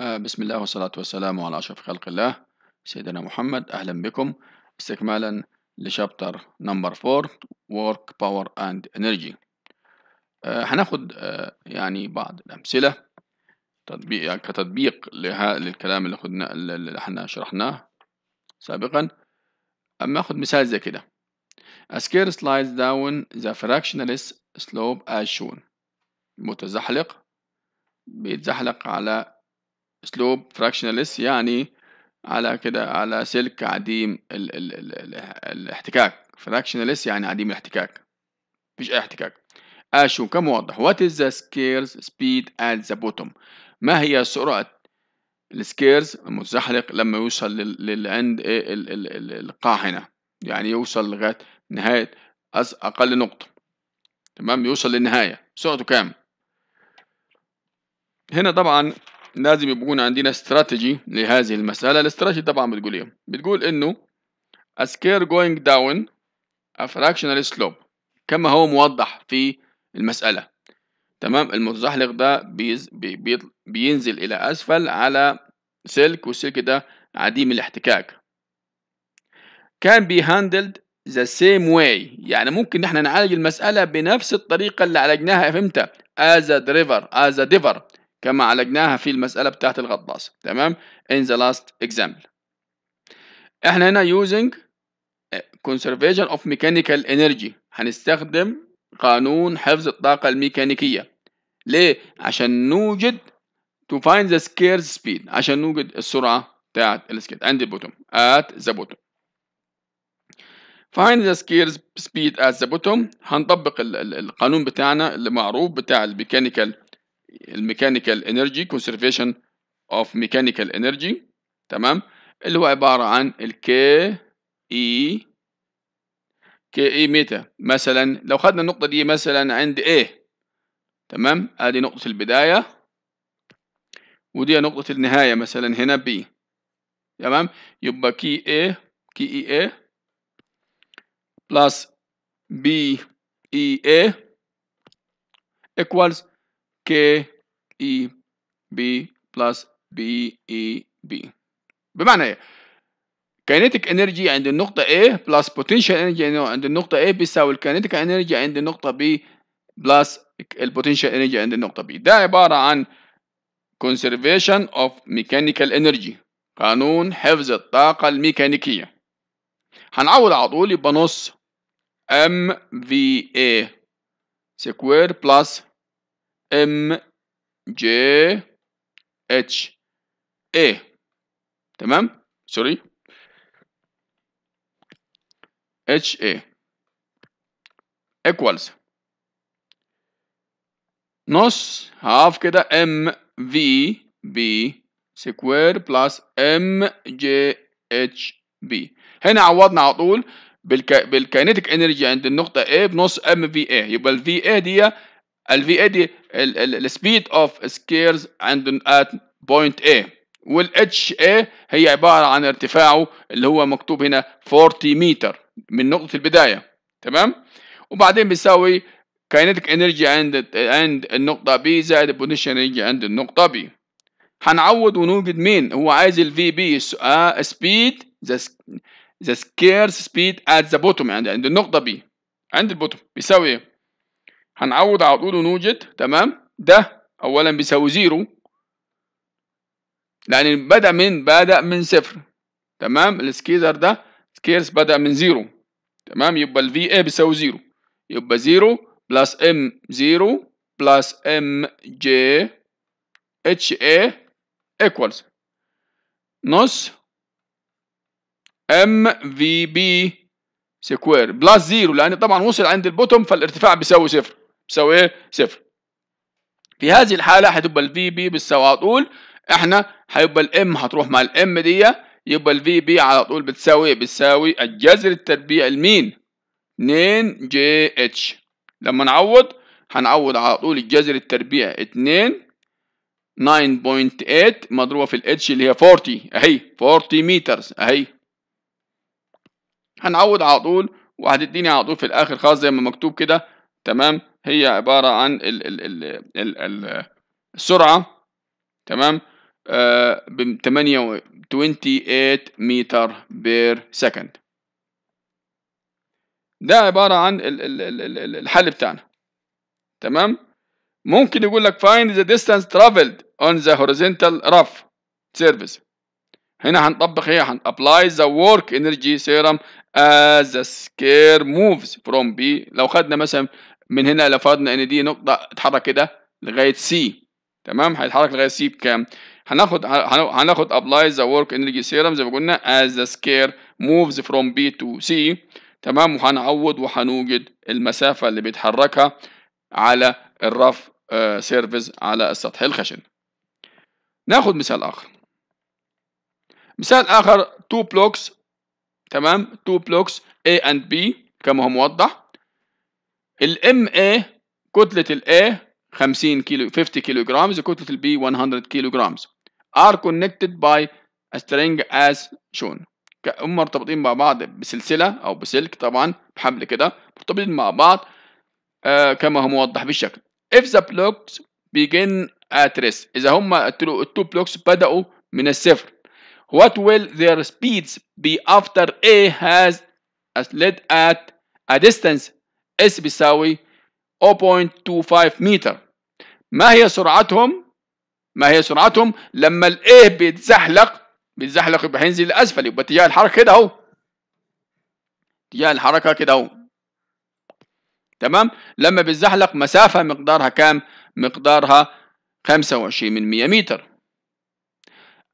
آه، بسم الله والصلاة والسلام على أشرف خلق الله سيدنا محمد أهلا بكم استكمالا لشابتر نمبر 4 Work Power and Energy آه، هناخد آه، يعني بعض الأمثلة تطبيق يعني كتطبيق لها للكلام اللي خدنا اللي احنا شرحناه سابقا أما أخد مثال زي كده A scale slides down the fractionless slope as shown متزحلق بيتزحلق على اسلوب فراكشناليس يعني على كده على سلك عديم ال ال ال ال الاحتكاك فراكشناليس يعني عديم الاحتكاك مفيش اي احتكاك اشو كم واضح وات از ذا سكيرز سبيد ات ذا بوتوم ما هي سرعه السكيرز المتزحلق لما يوصل للعند القاحنه يعني يوصل لغايه نهايه اقل نقطه تمام يوصل للنهايه سرعته كام هنا طبعا لازم يكون عندنا استراتيجي لهذه المسألة الاستراتيجي طبعا بتقول ايه بتقول انه a scare going down a fractional slope كما هو موضح في المسألة تمام المتزحلق ده بيز بي بي بينزل إلى أسفل على سلك والسلك ده عديم الاحتكاك can be handled the same way يعني ممكن احنا نعالج المسألة بنفس الطريقة اللي عالجناها امتى as a driver as a diver كما عالجناها في المسألة بتاعت الغطاس تمام in the last example احنا هنا using conservation of mechanical energy هنستخدم قانون حفظ الطاقة الميكانيكية ليه؟ عشان نوجد to find the scarce speed عشان نوجد السرعة بتاعت السكيت عند البوتوم at the bottom find the scarce speed at the bottom هنطبق القانون بتاعنا المعروف بتاع الميكانيكال الميكانيكال انرجي كونسرفيشن اوف ميكانيكال انرجي تمام اللي هو عباره عن الكي اي كي اي متى مثلا لو خدنا النقطه دي مثلا عند A تمام ادي نقطه البدايه ودي نقطه النهايه مثلا هنا B تمام يبقى كي A كي اي e A بلس بي اي A equals K E B plus B E B بمعنى ايه كينيتيك انرجي عند النقطة A بلس بوتنشال انرجي عند النقطة A بيساوي الكينيتيك انرجي عند النقطة B بلس البوتنشال انرجي عند النقطة B ده عبارة عن conservation of mechanical energy قانون حفظ الطاقة الميكانيكية هنعوض على طول يبقى نص MVA سكوير بلس M J H A تمام سوري H A e. equals نص هاف كده M V B سكوير بلس M J H B هنا عوضنا على طول بالكينيتيك انرجي عند النقطه A بنص MVA A يبقى ال في A دي الفي دي السبيد اوف سكيرز عند ات بوينت A والاتش اي هي عبارة عن ارتفاعه اللي هو مكتوب هنا 40 متر من نقطة البداية تمام وبعدين بيساوي كاينتك انرجي عند عند النقطة بي زائد البوتنشال انرجي عند النقطة بي هنعوض ونوجد مين هو عايز الفي بي سبيد ذا سكيرز سبيد ات ذا بوتوم عند النقطة بي عند البوتوم بيساوي ايه هنعوض على طول ونوجد تمام ده اولا بيساوي زيرو لان بدا من بدا من صفر تمام السكيزر ده سكيرس بدا من زيرو تمام يبقى الفي اي بيساوي زيرو يبقى زيرو بلس ام زيرو بلس ام جي اتش اي ايكوالز نص ام في بي سكوير بلس زيرو لان طبعا وصل عند البوتوم فالارتفاع بيساوي صفر بتساوي ايه صفر في هذه الحاله هتبقى الفي بي بتساوي على طول احنا هيبقى الام هتروح مع الام دي يبقى الفي بي على طول بتساوي بتساوي الجذر التربيع لمين 2 جي اتش لما نعوض هنعوض على طول الجذر التربيع 2 9.8 مضروبة في الاتش اللي هي 40 اهي 40 مترز اهي هنعوض على طول وهتديني على طول في الاخر خالص زي ما مكتوب كده تمام هي عبارة عن ال ال ال الـ الـ السرعة تمام ب 28 متر بير سكند ده عبارة عن ال ال الـ الـ الحل بتاعنا تمام ممكن يقول لك find the distance traveled on the horizontal rough surface هنا هنطبق هي هن apply the work energy theorem as the square moves from B لو خدنا مثلا من هنا لو فرضنا ان دي نقطه اتحرك كده لغايه سي تمام هيتحرك لغايه سي بكام هناخد هناخد ابلاي ذا ورك انرجي سيرم زي ما قلنا از ذا سكير موفز فروم بي تو سي تمام وهنعوض وهنوجد المسافه اللي بيتحركها على الرف سيرفيس آه، على السطح الخشن ناخد مثال اخر مثال اخر تو بلوكس تمام تو بلوكس A and B كما هو موضح الـ MA كتلة A 50 كيلو 50 كيلو جرامز وكتلة B 100 كيلو are connected by a string as shown هم مرتبطين مع بعض بسلسلة أو بسلك طبعا بحبل كده مرتبطين مع بعض آه كما هو موضح بالشكل if the blocks begin at rest إذا هم التو blocks بدأوا من الصفر what will their speeds be after A has slid at a distance S بيساوي 0.25 متر ما هي سرعتهم ما هي سرعتهم لما A بيتزحلق بيتزحلق يبقى هينزل لاسفل يبقى اتجاه الحركه كده اهو اتجاه الحركه كده اهو تمام لما بيتزحلق مسافه مقدارها كام مقدارها 25 من 100 متر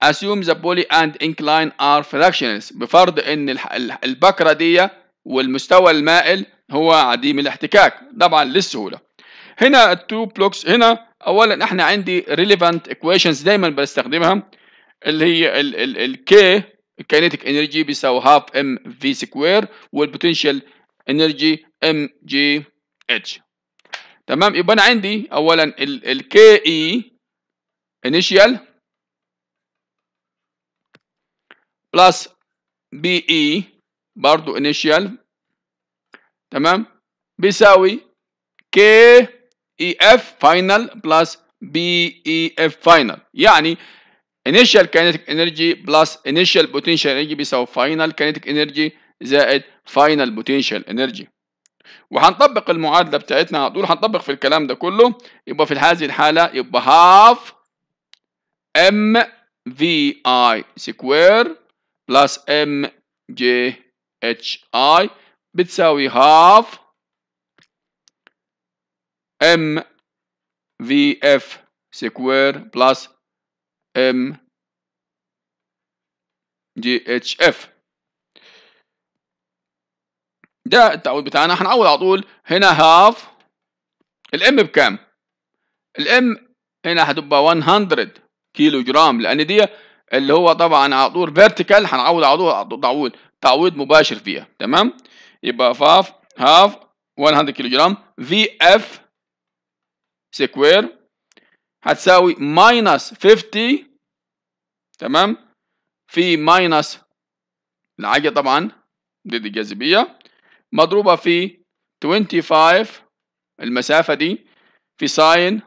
assume the poly and incline are fractionals بفرض ان البكره دي والمستوى المائل هو عديم الاحتكاك طبعا للسهولة هنا التو بلوكس هنا اولا احنا عندي relevant equations دايما بستخدمها اللي هي الكي ال K انرجي بيساوي هاف ام في سكوير والبوتنشال انرجي ام جي اتش تمام يبقى انا عندي اولا الكي اي انيشال بلس بي اي برضو انيشال تمام بيساوي كي اي اف فاينل بلس بي اي اف فاينل يعني initial kinetic energy plus initial potential energy بيساوي final kinetic energy زائد final potential energy وهنطبق المعادله بتاعتنا على طول هنطبق في الكلام ده كله يبقى في هذه الحاله يبقى half m v i square plus m j h i بتساوي هاف ام في اف سكوير بلس ام جي اتش اف ده التعويض بتاعنا هنعوض على طول هنا هاف الام بكام؟ الام هنا هتبقى 100 كيلو جرام لان دي اللي هو طبعا على طول فيرتيكال هنعوض على طول تعويض مباشر فيها تمام؟ يبقى فاف هاف 100 كيلو جرام في اف سكوير هتساوي ماينس 50 تمام في ماينس العاجة طبعا ضد الجاذبية مضروبة في 25 المسافة دي في ساين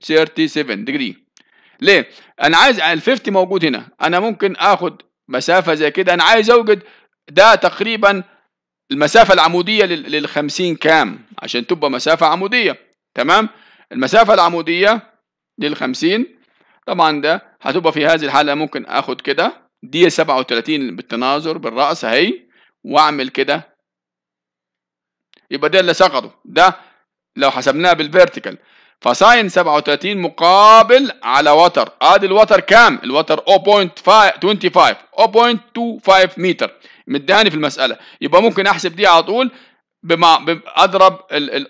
37 ديجري ليه؟ أنا عايز ال 50 موجود هنا أنا ممكن آخد مسافة زي كده أنا عايز أوجد ده تقريبا المسافة العمودية للخمسين كام عشان تبقى مسافة عمودية تمام المسافة العمودية للخمسين طبعا ده هتبقى في هذه الحالة ممكن اخد كده دي 37 بالتناظر بالرأس اهي واعمل كده يبقى ده اللي سقطه ده لو حسبناه بالفيرتيكال فساين 37 مقابل على وتر ادي آه، الوتر كام الوتر 0.25 0.25 متر مداني في المساله يبقى ممكن احسب دي على طول بما اضرب ال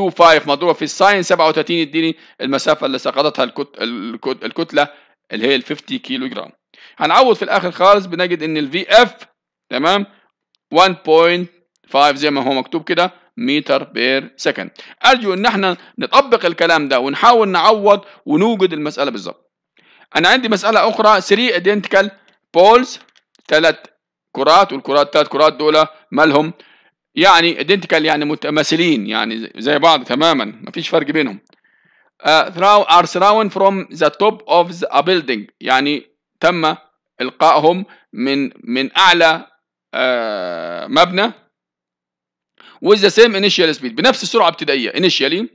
0.25 مضروب في الساين 37 يديني المسافه اللي سقطتها الكت... الكت... الكتله اللي هي ال 50 كيلو جرام هنعوض في الاخر خالص بنجد ان الفي اف تمام 1.5 زي ما هو مكتوب كده متر بير سكند ارجو ان احنا نطبق الكلام ده ونحاول نعوض ونوجد المساله بالظبط انا عندي مساله اخرى 3 identical بولز ثلاث كرات والكرات الثلاث كرات دول مالهم يعني ايدنتيكال يعني متماثلين يعني زي بعض تماما ما فيش فرق بينهم uh, throw are thrown from the top of the building يعني تم القائهم من من اعلى uh, مبنى with the same initial speed بنفس السرعه الابتدائيه initially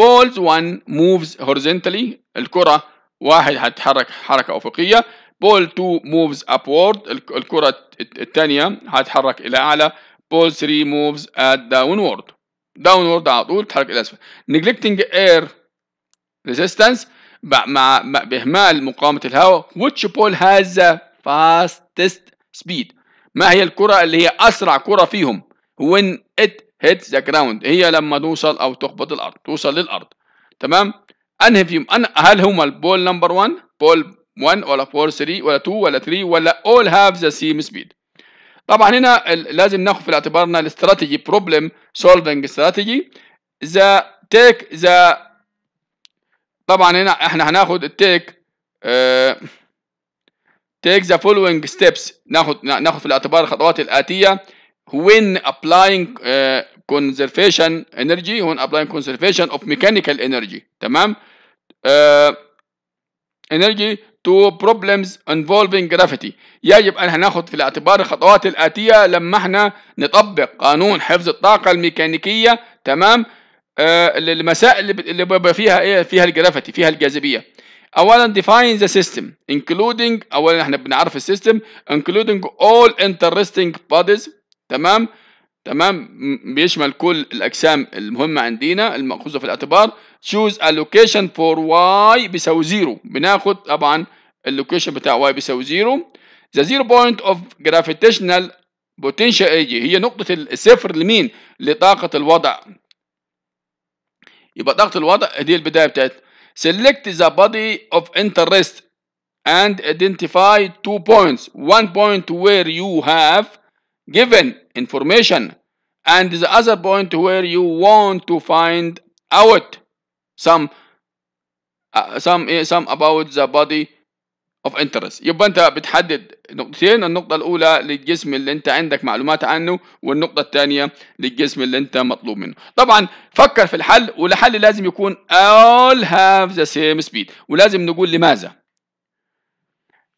balls one moves horizontally الكره واحد هتتحرك حركه افقيه بول 2 موفز ابورد الكرة الثانية هتتحرك إلى أعلى بول 3 موفز ات داونورد داونورد على طول تتحرك إلى أسفل neglecting air resistance مع بإهمال مقاومة الهواء which ball has the fastest speed ما هي الكرة اللي هي أسرع كرة فيهم when it hits the ground هي لما توصل أو تخبط الأرض توصل للأرض تمام أنهي فيهم أنا هل هم البول نمبر 1 بول 1 ولا 4 3 ولا 2 ولا 3 ولا all have the same speed طبعا هنا لازم ناخد في اعتبارنا الاستراتيجي problem solving strategy the take the طبعا هنا احنا هناخد التيك تيك take the following steps ناخد ناخد في الاعتبار الخطوات الآتية when applying uh, conservation energy when applying conservation of mechanical energy تمام uh, energy to problems involving gravity يجب أن هناخد في الاعتبار الخطوات الآتية لما احنا نطبق قانون حفظ الطاقة الميكانيكية تمام آه للمسائل اللي بيبقى فيها ايه فيها الجرافيتي فيها الجاذبية اولا define the system including اولا احنا بنعرف السيستم including all interesting bodies تمام تمام بيشمل كل الاجسام المهمه عندنا الماخوذه في الاعتبار choose a location for y بيساوي زيرو بناخد طبعا اللوكيشن بتاع y بيساوي زيرو the zero point of gravitational potential energy هي نقطة الصفر لمين؟ لطاقة الوضع. يبقى طاقة الوضع دي البداية بتاعت select the body of interest and identify two points. one point where you have given information and the other point where you want to find out some uh, some uh, some about the body of interest يبقى انت بتحدد نقطتين النقطة الأولى للجسم اللي انت عندك معلومات عنه والنقطة الثانية للجسم اللي انت مطلوب منه طبعا فكر في الحل والحل لازم يكون all have the same speed ولازم نقول لماذا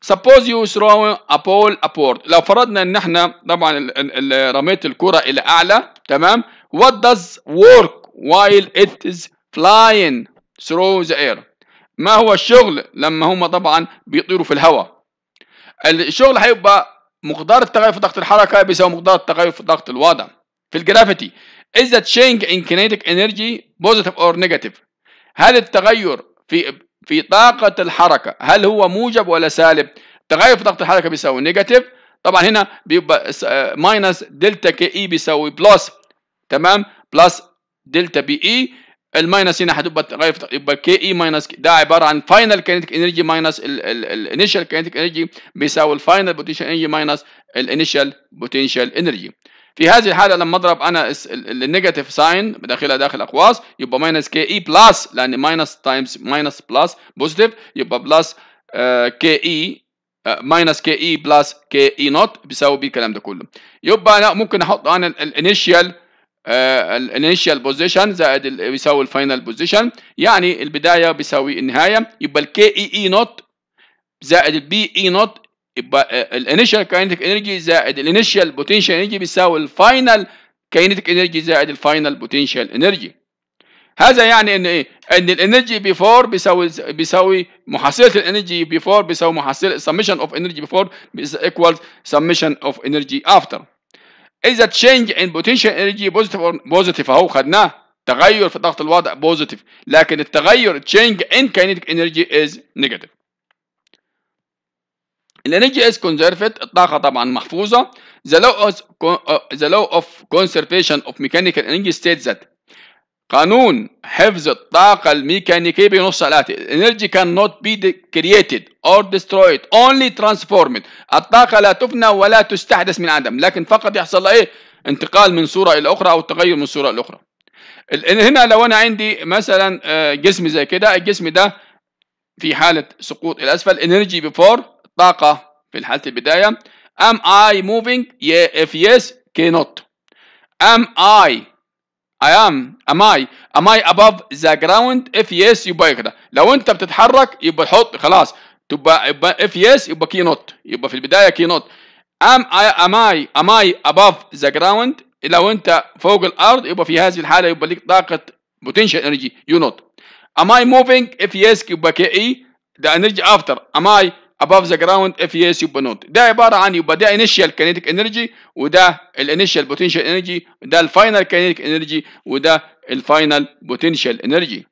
سبوز يو ثرو ابول ابورد لو فرضنا ان احنا طبعا رميت الكره الى اعلى تمام وات داز ورك وايل ات از فلاين ثرو ذا اير ما هو الشغل لما هم طبعا بيطيروا في الهواء الشغل هيبقى مقدار التغير في ضغط الحركه بيساوي مقدار التغير في ضغط الوضع في الجرافيتي is the change in kinetic energy positive or negative هل التغير في في طاقة الحركة هل هو موجب ولا سالب تغير في طاقة الحركة بيساوي نيجاتيف طبعا هنا بيبقى ماينس دلتا كي اي بيساوي بلس تمام بلس دلتا بي اي الماينس هنا هتبقى تغير يبقى كي اي ماينس ده عباره عن فاينل كينيتيك انرجي ماينس الانيشال كينيتيك انرجي بيساوي الفاينل بوتنشال انرجي ماينس الانيشال بوتنشال انرجي في هذه الحاله لما اضرب انا النيجاتيف ساين بداخلها داخل اقواس يبقى ماينس كي اي بلس لان ماينس تايمز ماينس بلس بوزيتيف يبقى بلس كي اي ماينس كي اي بلس كي اي نوت بيساوي بيه الكلام ده كله يبقى انا ممكن احط انا الانيشال الانيشال بوزيشن زائد بيساوي الفاينل بوزيشن يعني البدايه بيساوي النهايه يبقى الكي اي اي نوت زائد البي اي نوت يبقى الانيشال كاينتك انرجي زائد الانيشال بوتنشال انرجي بيساوي الفاينل كاينتك انرجي زائد الفاينل بوتنشال انرجي هذا يعني ان ايه ان الانرجي بيفور بيساوي بيساوي محصله الانرجي بيفور بيساوي محصله summation of energy before equals سميشن اوف انرجي افتر اذا change in potential energy positive بوزيتيف اهو خدناه تغير في ضغط الوضع بوزيتيف لكن التغير تشينج ان كاينتك انرجي از نيجاتيف الانرجي energy is conserved الطاقة طبعا محفوظة the law of, uh, the law of conservation of mechanical energy states that قانون حفظ الطاقة الميكانيكية بنص الآتي energy cannot be created or destroyed only transformed الطاقة لا تفنى ولا تستحدث من عدم لكن فقط يحصل لها إيه انتقال من صورة إلى أخرى أو تغير من صورة إلى أخرى هنا لو أنا عندي مثلا آه، جسم زي كده الجسم ده في حالة سقوط إلى أسفل energy before طاقة في حالة البداية am I moving Yeah, if yes cannot am I I am am I am I above the ground if yes يبقى كده لو انت بتتحرك يبقى تحط خلاص تبقى يبقى if yes يبقى cannot يبقى في البداية cannot am I am I am I above the ground لو انت فوق الارض يبقى في هذه الحالة يبقى لك طاقة potential energy you not am I moving if yes يبقى كي The energy after am I above the ground if yes يبقى not ده عباره عن يبقى ده initial kinetic energy وده initial potential energy ده final kinetic energy وده final potential energy